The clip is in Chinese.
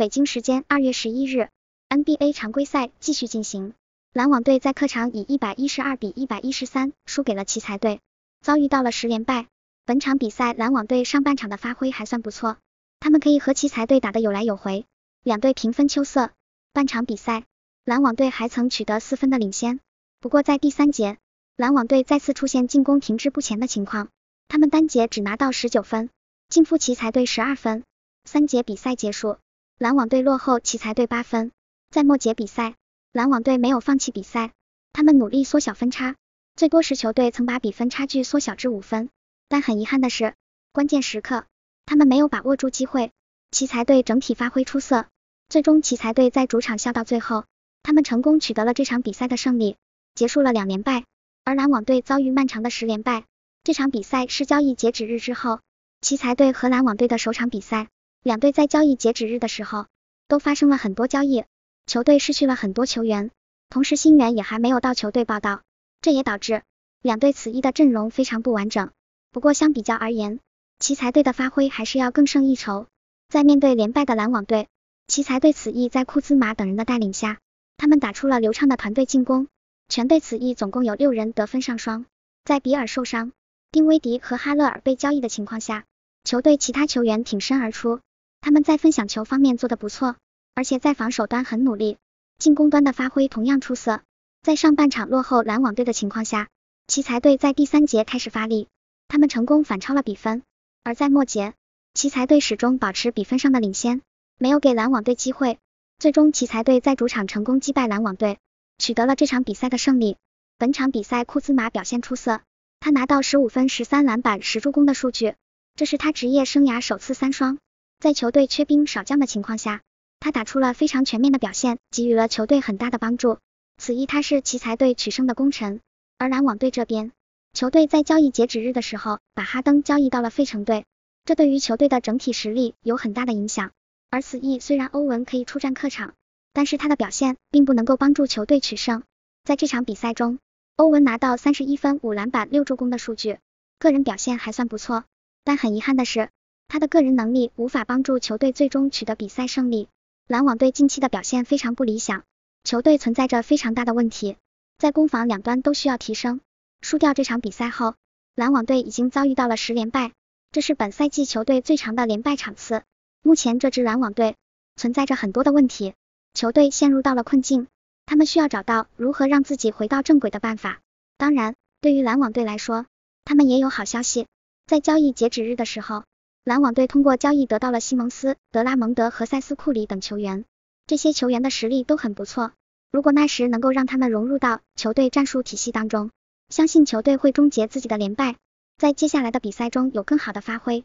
北京时间二月十一日，NBA 常规赛继续进行，篮网队在客场以一百一十二比一百一十三输给了奇才队，遭遇到了十连败。本场比赛篮网队上半场的发挥还算不错，他们可以和奇才队打得有来有回，两队平分秋色。半场比赛，篮网队还曾取得四分的领先。不过在第三节，篮网队再次出现进攻停滞不前的情况，他们单节只拿到十九分，净负奇才队十二分。三节比赛结束。篮网队落后奇才队八分，在末节比赛，篮网队没有放弃比赛，他们努力缩小分差，最多时球队曾把比分差距缩小至五分。但很遗憾的是，关键时刻他们没有把握住机会。奇才队整体发挥出色，最终奇才队在主场笑到最后，他们成功取得了这场比赛的胜利，结束了两连败，而篮网队遭遇漫长的十连败。这场比赛是交易截止日之后奇才队和篮网队的首场比赛。两队在交易截止日的时候，都发生了很多交易，球队失去了很多球员，同时新援也还没有到球队报道，这也导致两队此役的阵容非常不完整。不过相比较而言，奇才队的发挥还是要更胜一筹。在面对连败的篮网队，奇才队此役在库兹马等人的带领下，他们打出了流畅的团队进攻，全队此役总共有六人得分上双。在比尔受伤、丁威迪和哈勒尔被交易的情况下，球队其他球员挺身而出。他们在分享球方面做得不错，而且在防守端很努力，进攻端的发挥同样出色。在上半场落后篮网队的情况下，奇才队在第三节开始发力，他们成功反超了比分。而在末节，奇才队始终保持比分上的领先，没有给篮网队机会。最终，奇才队在主场成功击败篮网队，取得了这场比赛的胜利。本场比赛，库兹马表现出色，他拿到十五分、十三篮板、十助攻的数据，这是他职业生涯首次三双。在球队缺兵少将的情况下，他打出了非常全面的表现，给予了球队很大的帮助。此役他是奇才队取胜的功臣。而篮网队这边，球队在交易截止日的时候把哈登交易到了费城队，这对于球队的整体实力有很大的影响。而此役虽然欧文可以出战客场，但是他的表现并不能够帮助球队取胜。在这场比赛中，欧文拿到三十一分五篮板六助攻的数据，个人表现还算不错。但很遗憾的是。他的个人能力无法帮助球队最终取得比赛胜利。篮网队近期的表现非常不理想，球队存在着非常大的问题，在攻防两端都需要提升。输掉这场比赛后，篮网队已经遭遇到了十连败，这是本赛季球队最长的连败场次。目前这支篮网队存在着很多的问题，球队陷入到了困境，他们需要找到如何让自己回到正轨的办法。当然，对于篮网队来说，他们也有好消息，在交易截止日的时候。篮网队通过交易得到了西蒙斯、德拉蒙德和塞斯库里等球员，这些球员的实力都很不错。如果那时能够让他们融入到球队战术体系当中，相信球队会终结自己的连败，在接下来的比赛中有更好的发挥。